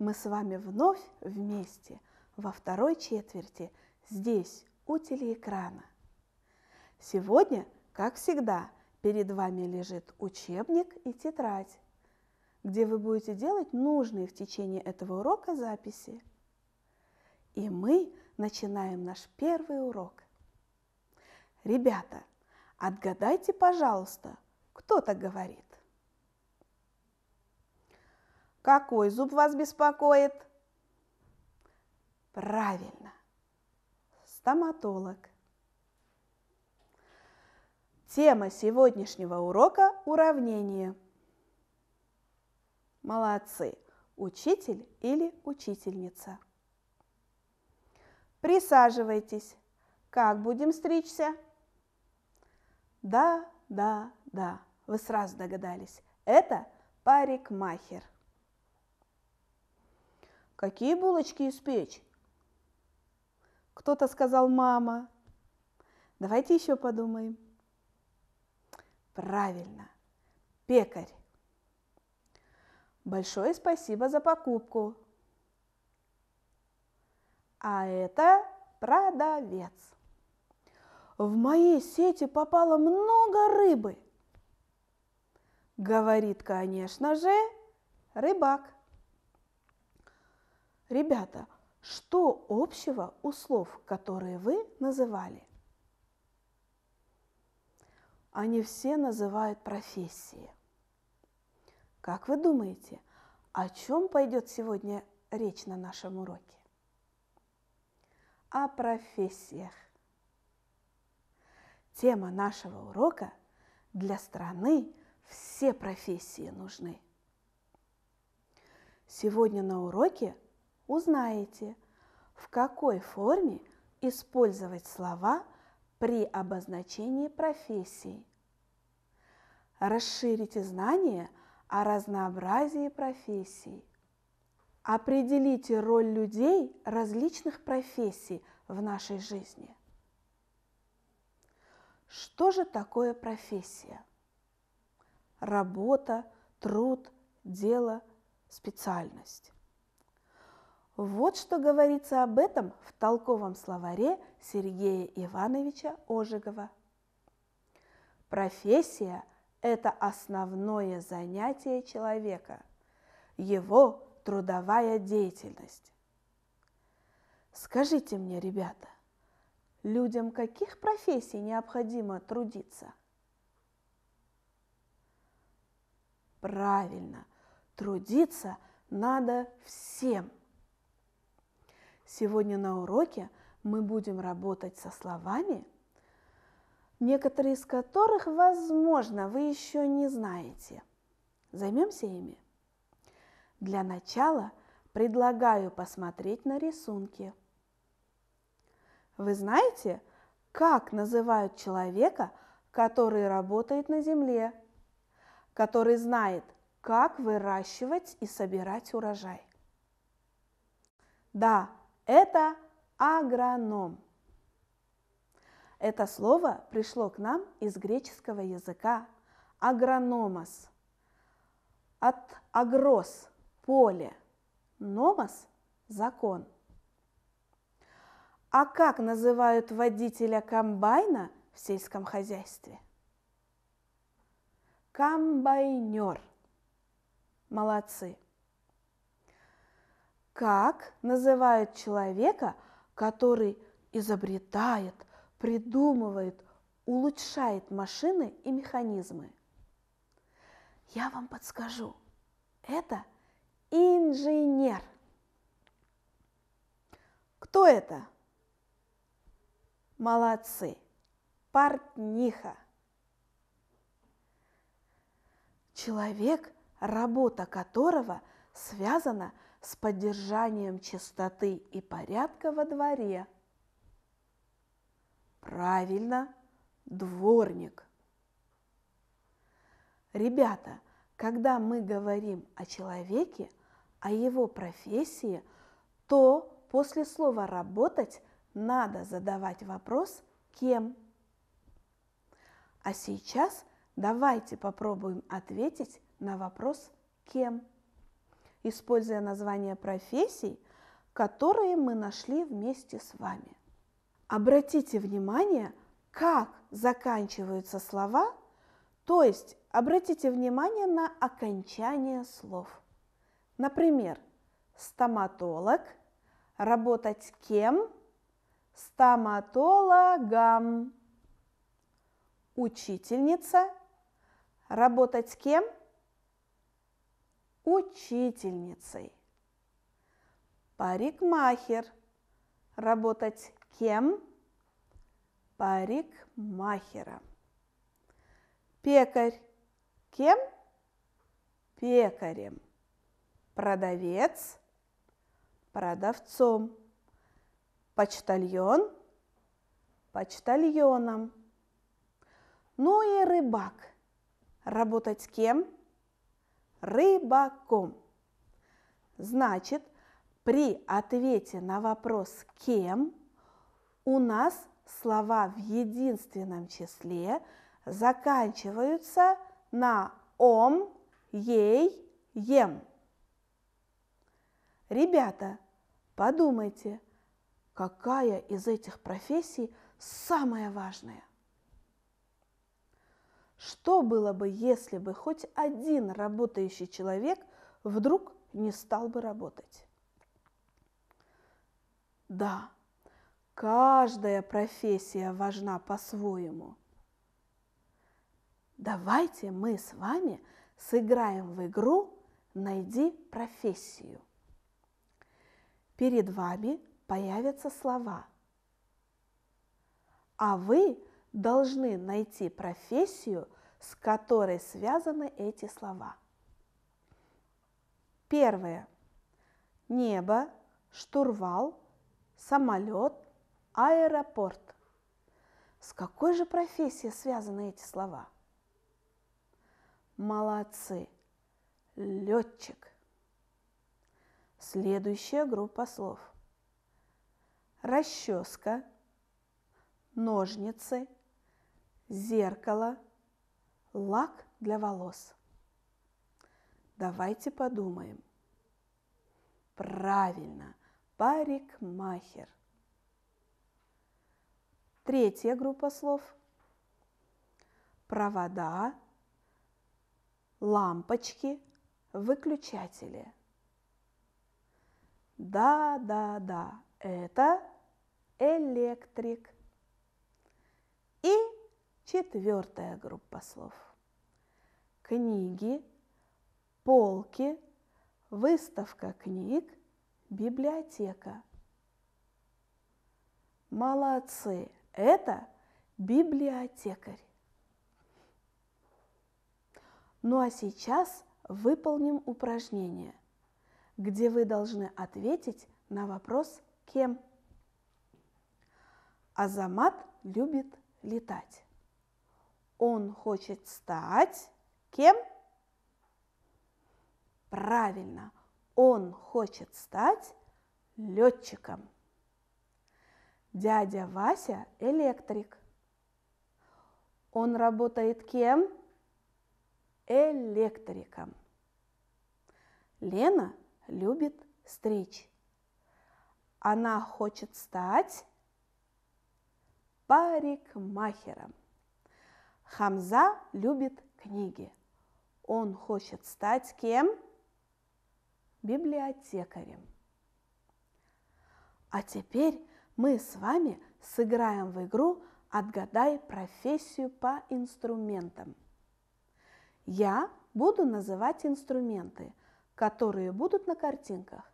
мы с вами вновь вместе во второй четверти здесь, у телеэкрана. Сегодня, как всегда, перед вами лежит учебник и тетрадь, где вы будете делать нужные в течение этого урока записи. И мы начинаем наш первый урок. Ребята, отгадайте, пожалуйста, кто так говорит. Какой зуб вас беспокоит? Правильно, стоматолог. Тема сегодняшнего урока – уравнение. Молодцы! Учитель или учительница. Присаживайтесь. Как будем стричься? Да, да, да. Вы сразу догадались. Это парикмахер какие булочки испечь? Кто-то сказал мама. Давайте еще подумаем. Правильно, пекарь. Большое спасибо за покупку. А это продавец. В моей сети попало много рыбы. Говорит, конечно же, рыбак. Ребята, что общего у слов, которые вы называли? Они все называют профессии. Как вы думаете, о чем пойдет сегодня речь на нашем уроке? О профессиях. Тема нашего урока – для страны все профессии нужны. Сегодня на уроке – узнаете, в какой форме использовать слова при обозначении профессии. Расширите знания о разнообразии профессий. Определите роль людей различных профессий в нашей жизни. Что же такое профессия? Работа, труд, дело, специальность. Вот что говорится об этом в толковом словаре Сергея Ивановича Ожегова. Профессия – это основное занятие человека, его трудовая деятельность. Скажите мне, ребята, людям каких профессий необходимо трудиться? Правильно, трудиться надо всем – Сегодня на уроке мы будем работать со словами, некоторые из которых, возможно, вы еще не знаете. Займемся ими. Для начала предлагаю посмотреть на рисунки. Вы знаете, как называют человека, который работает на земле, который знает, как выращивать и собирать урожай? Да, это агроном. Это слово пришло к нам из греческого языка агрономос, от агрос – поле, номос – закон. А как называют водителя комбайна в сельском хозяйстве? Комбайнер. Молодцы. Как называют человека, который изобретает, придумывает, улучшает машины и механизмы? Я вам подскажу. Это инженер. Кто это? Молодцы. Портниха. Человек, работа которого связана с с поддержанием чистоты и порядка во дворе. Правильно, дворник. Ребята, когда мы говорим о человеке, о его профессии, то после слова «работать» надо задавать вопрос «кем?». А сейчас давайте попробуем ответить на вопрос «кем?» используя названия профессий, которые мы нашли вместе с вами. Обратите внимание, как заканчиваются слова, то есть обратите внимание на окончание слов. Например, стоматолог, работать кем, стоматологам. учительница, работать кем – учительницей. Парикмахер. Работать кем? Парикмахером. Пекарь. Кем? Пекарем. Продавец. Продавцом. Почтальон. Почтальоном. Ну и рыбак. Работать кем? рыбаком. Значит, при ответе на вопрос «кем» у нас слова в единственном числе заканчиваются на «ом», «ей», «ем». Ребята, подумайте, какая из этих профессий самая важная? Что было бы, если бы хоть один работающий человек вдруг не стал бы работать? Да, каждая профессия важна по-своему. Давайте мы с вами сыграем в игру «Найди профессию». Перед вами появятся слова, а вы – должны найти профессию, с которой связаны эти слова. Первое. Небо, штурвал, самолет, аэропорт. С какой же профессией связаны эти слова? Молодцы! Летчик. Следующая группа слов. Расческа, ножницы – зеркало, лак для волос. Давайте подумаем. Правильно, парикмахер. Третья группа слов. Провода, лампочки, выключатели. Да, да, да, это электрик. И Четвертая группа слов. Книги, полки, выставка книг, библиотека. Молодцы! Это библиотекарь. Ну а сейчас выполним упражнение, где вы должны ответить на вопрос «Кем?». Азамат любит летать. Он хочет стать кем? Правильно, он хочет стать летчиком. Дядя Вася – электрик. Он работает кем? Электриком. Лена любит стричь. Она хочет стать парикмахером. Хамза любит книги. Он хочет стать кем? Библиотекарем. А теперь мы с вами сыграем в игру «Отгадай профессию по инструментам». Я буду называть инструменты, которые будут на картинках,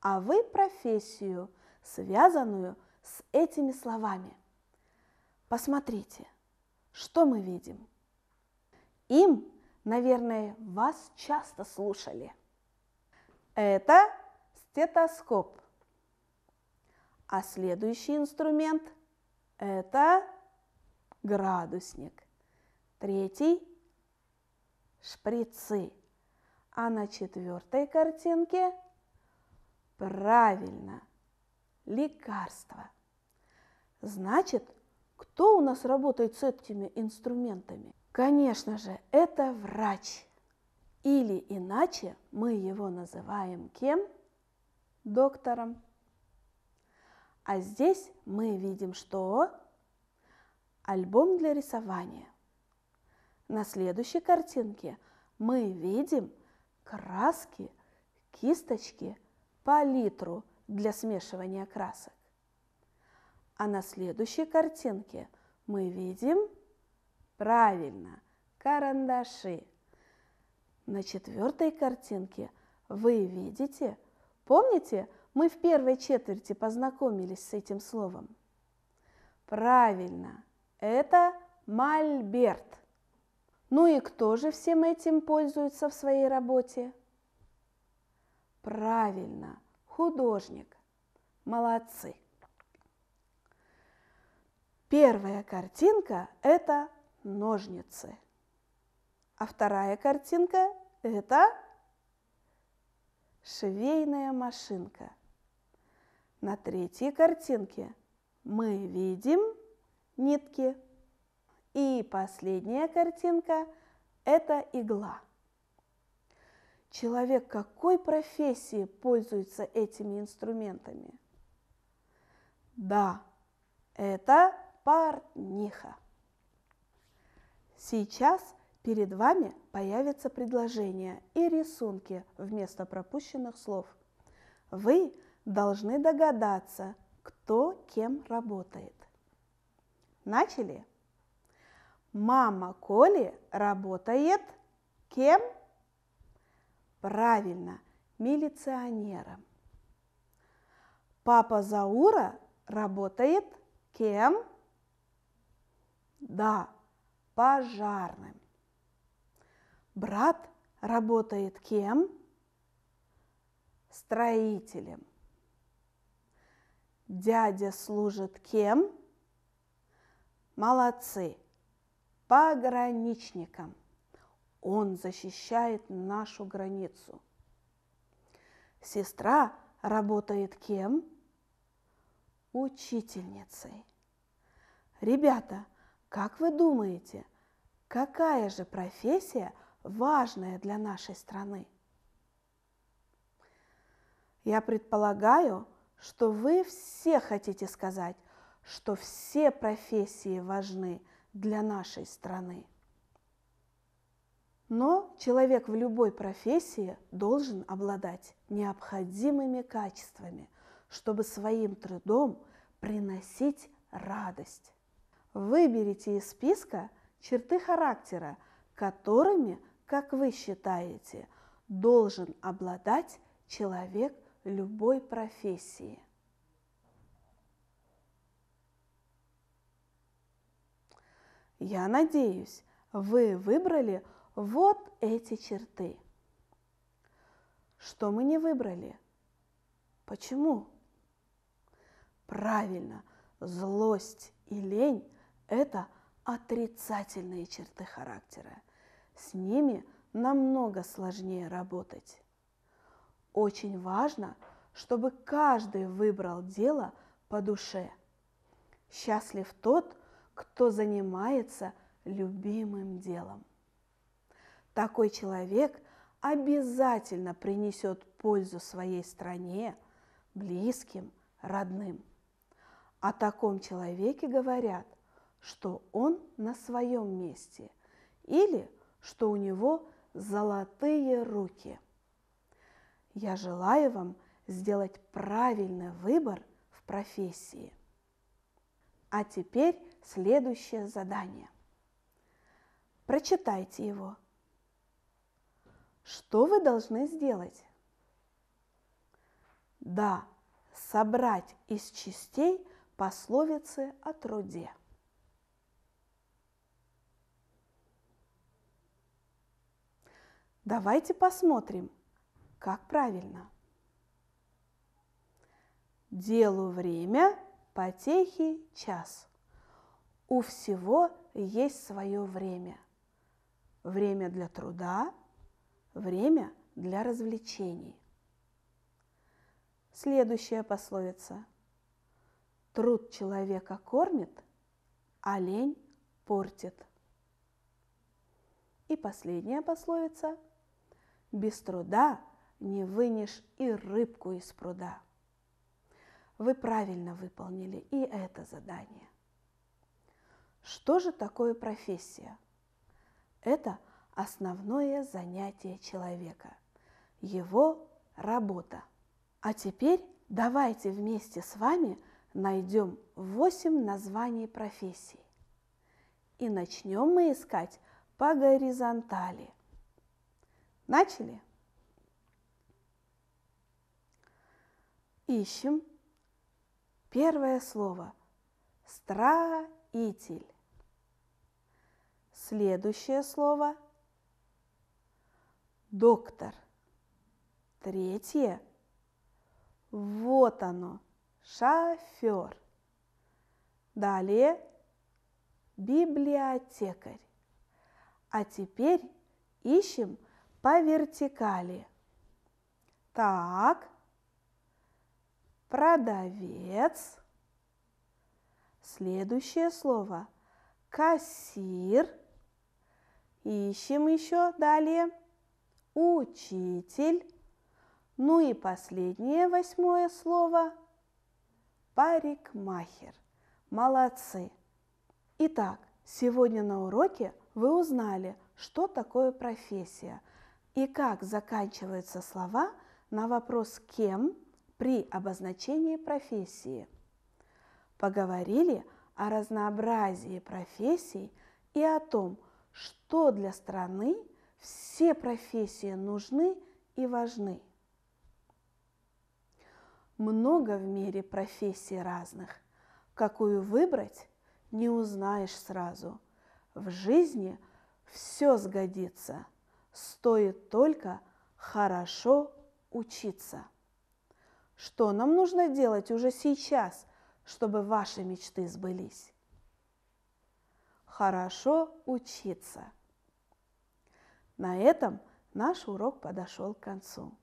а вы профессию, связанную с этими словами. Посмотрите – что мы видим? Им, наверное, вас часто слушали. Это стетоскоп. А следующий инструмент – это градусник. Третий – шприцы. А на четвертой картинке – правильно, лекарство. Значит, кто у нас работает с этими инструментами? Конечно же, это врач. Или иначе мы его называем кем? Доктором. А здесь мы видим, что альбом для рисования. На следующей картинке мы видим краски, кисточки, палитру для смешивания красок. А на следующей картинке мы видим правильно карандаши. На четвертой картинке вы видите, помните, мы в первой четверти познакомились с этим словом. Правильно, это мольберт. Ну и кто же всем этим пользуется в своей работе? Правильно, художник. Молодцы. Первая картинка – это ножницы. А вторая картинка – это швейная машинка. На третьей картинке мы видим нитки. И последняя картинка – это игла. Человек какой профессии пользуется этими инструментами? Да, это Парниха. Сейчас перед вами появятся предложения и рисунки вместо пропущенных слов. Вы должны догадаться, кто кем работает. Начали? Мама Коли работает кем? Правильно, милиционером. Папа Заура работает кем? Да, пожарным. Брат работает кем? Строителем. Дядя служит кем? Молодцы. Пограничником. Он защищает нашу границу. Сестра работает кем? Учительницей. Ребята – как вы думаете, какая же профессия важная для нашей страны? Я предполагаю, что вы все хотите сказать, что все профессии важны для нашей страны. Но человек в любой профессии должен обладать необходимыми качествами, чтобы своим трудом приносить радость. Выберите из списка черты характера, которыми, как вы считаете, должен обладать человек любой профессии. Я надеюсь, вы выбрали вот эти черты. Что мы не выбрали? Почему? Правильно, злость и лень это отрицательные черты характера. С ними намного сложнее работать. Очень важно, чтобы каждый выбрал дело по душе. Счастлив тот, кто занимается любимым делом. Такой человек обязательно принесет пользу своей стране, близким, родным. О таком человеке говорят – что он на своем месте или что у него золотые руки. Я желаю вам сделать правильный выбор в профессии. А теперь следующее задание. Прочитайте его. Что вы должны сделать? Да, собрать из частей пословицы о труде. Давайте посмотрим, как правильно. Делу время, потехи час. У всего есть свое время. Время для труда, время для развлечений. Следующая пословица. Труд человека кормит, а лень портит. И последняя пословица – без труда не вынешь и рыбку из пруда. Вы правильно выполнили и это задание. Что же такое профессия? Это основное занятие человека, его работа. А теперь давайте вместе с вами найдем 8 названий профессий. И начнем мы искать по горизонтали – Начали? Ищем. Первое слово. Строитель. Следующее слово. Доктор. Третье. Вот оно. Шофер. Далее. Библиотекарь. А теперь ищем – по вертикали. Так, продавец. Следующее слово – кассир. Ищем еще далее. Учитель. Ну и последнее восьмое слово – парикмахер. Молодцы! Итак, сегодня на уроке вы узнали, что такое профессия – и как заканчиваются слова на вопрос «кем» при обозначении профессии. Поговорили о разнообразии профессий и о том, что для страны все профессии нужны и важны. Много в мире профессий разных. Какую выбрать, не узнаешь сразу. В жизни все сгодится – Стоит только хорошо учиться. Что нам нужно делать уже сейчас, чтобы ваши мечты сбылись? Хорошо учиться. На этом наш урок подошел к концу.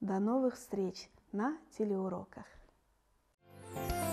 До новых встреч на телеуроках. thank you